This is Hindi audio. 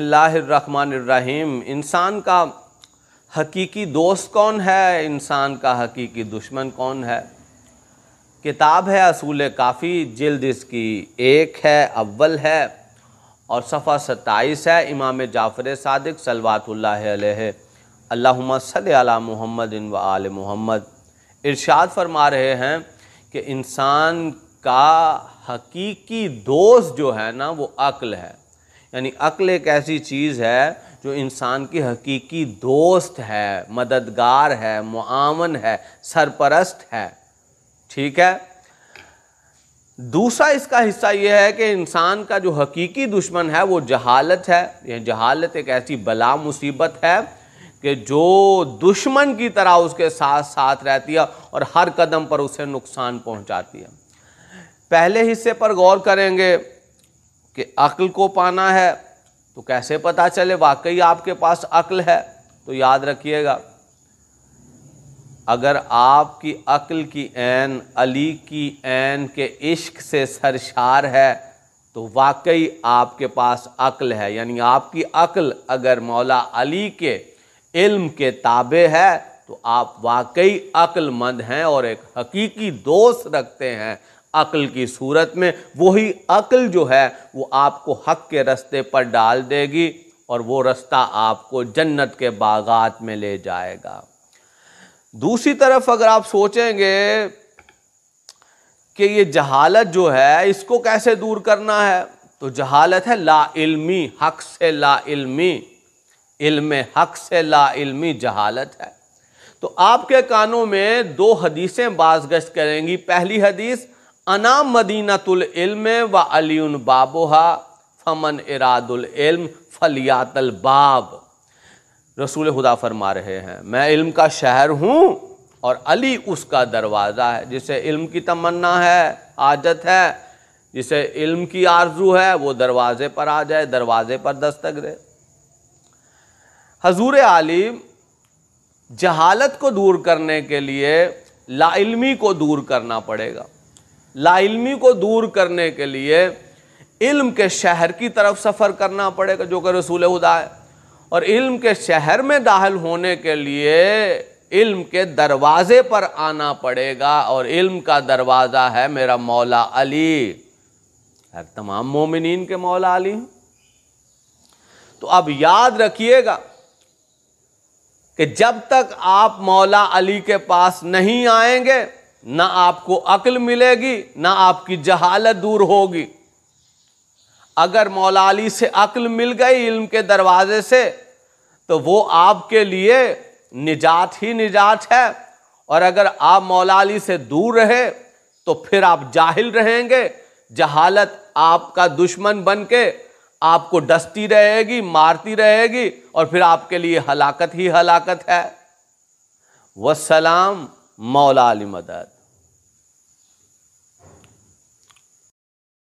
रहीम इंसान का हकीकी दोस्त कौन है इंसान का हकीकी दुश्मन कौन है किताब है असूल काफ़ी जल्द इसकी एक है अव्वल है और सफ़ा सत्ताईस है इमाम जाफ़र सदक सलवातुल्ला सल अला मोहम्मद इन व आल मोहम्मद इरशाद फरमा रहे हैं कि इंसान का हकीकी दोस्त जो है ना वो अक्ल है यानी अक्ल एक ऐसी चीज़ है जो इंसान की हकीकी दोस्त है मददगार है मुआवन है सरपरस्त है ठीक है दूसरा इसका हिस्सा यह है कि इंसान का जो हकीकी दुश्मन है वो जहालत है यह जहालत एक ऐसी बला मुसीबत है कि जो दुश्मन की तरह उसके साथ साथ रहती है और हर कदम पर उसे नुकसान पहुंचाती है पहले हिस्से पर गौर करेंगे कि अक्ल को पाना है तो कैसे पता चले वाकई आपके पास अक्ल है तो याद रखिएगा अगर आपकी अक्ल की ऐन अली की ऐन के इश्क से सरशार है तो वाकई आपके पास अक्ल है यानी आपकी अक्ल अगर मौला अली के इल्म के ताबे है तो आप वाकई अक्लमंद हैं और एक हकीकी दोस्त रखते हैं अक्ल की सूरत में वही अक्ल जो है वो आपको हक के रस्ते पर डाल देगी और वो रास्ता आपको जन्नत के बागात में ले जाएगा दूसरी तरफ अगर आप सोचेंगे कि ये जहालत जो है इसको कैसे दूर करना है तो जहालत है ला इल्मी हक से ला इल्मी इल्म हक से ला इल्मी जहालत है तो आपके कानों में दो हदीसें गश्त करेंगी पहली हदीस अना मदीनातुल इल्म व अलीन बाबोहा फमन इरादुल इल्म फलियातल बाब रसूल खुदा फरमा रहे हैं मैं इल्म का शहर हूँ और अली उसका दरवाज़ा है जिसे इल्म की तमन्ना है आदत है जिसे इल्म की आरजू है वो दरवाज़े पर आ जाए दरवाज़े पर दस्तक दे हजूर आलिम जहालत को दूर करने के लिए लाइल्मी को दूर करना पड़ेगा लाइलमी को दूर करने के लिए इल्म के शहर की तरफ सफ़र करना पड़ेगा जो कि रसूल खुदा है और इल्म के शहर में दाखिल होने के लिए इल्म के दरवाज़े पर आना पड़ेगा और इल्म का दरवाज़ा है मेरा मौला अली तमाम मोमिन के मौला अली तो अब याद रखिएगा कि जब तक आप मौला अली के पास नहीं आएंगे ना आपको अक्ल मिलेगी ना आपकी जहालत दूर होगी अगर मौलाली से अकल मिल गई इल्म के दरवाजे से तो वो आपके लिए निजात ही निजात है और अगर आप मौलाली से दूर रहे तो फिर आप जाहिल रहेंगे जहालत आपका दुश्मन बन के आपको डसती रहेगी मारती रहेगी और फिर आपके लिए हलाकत ही हलाकत है वसलाम मौला अली मदद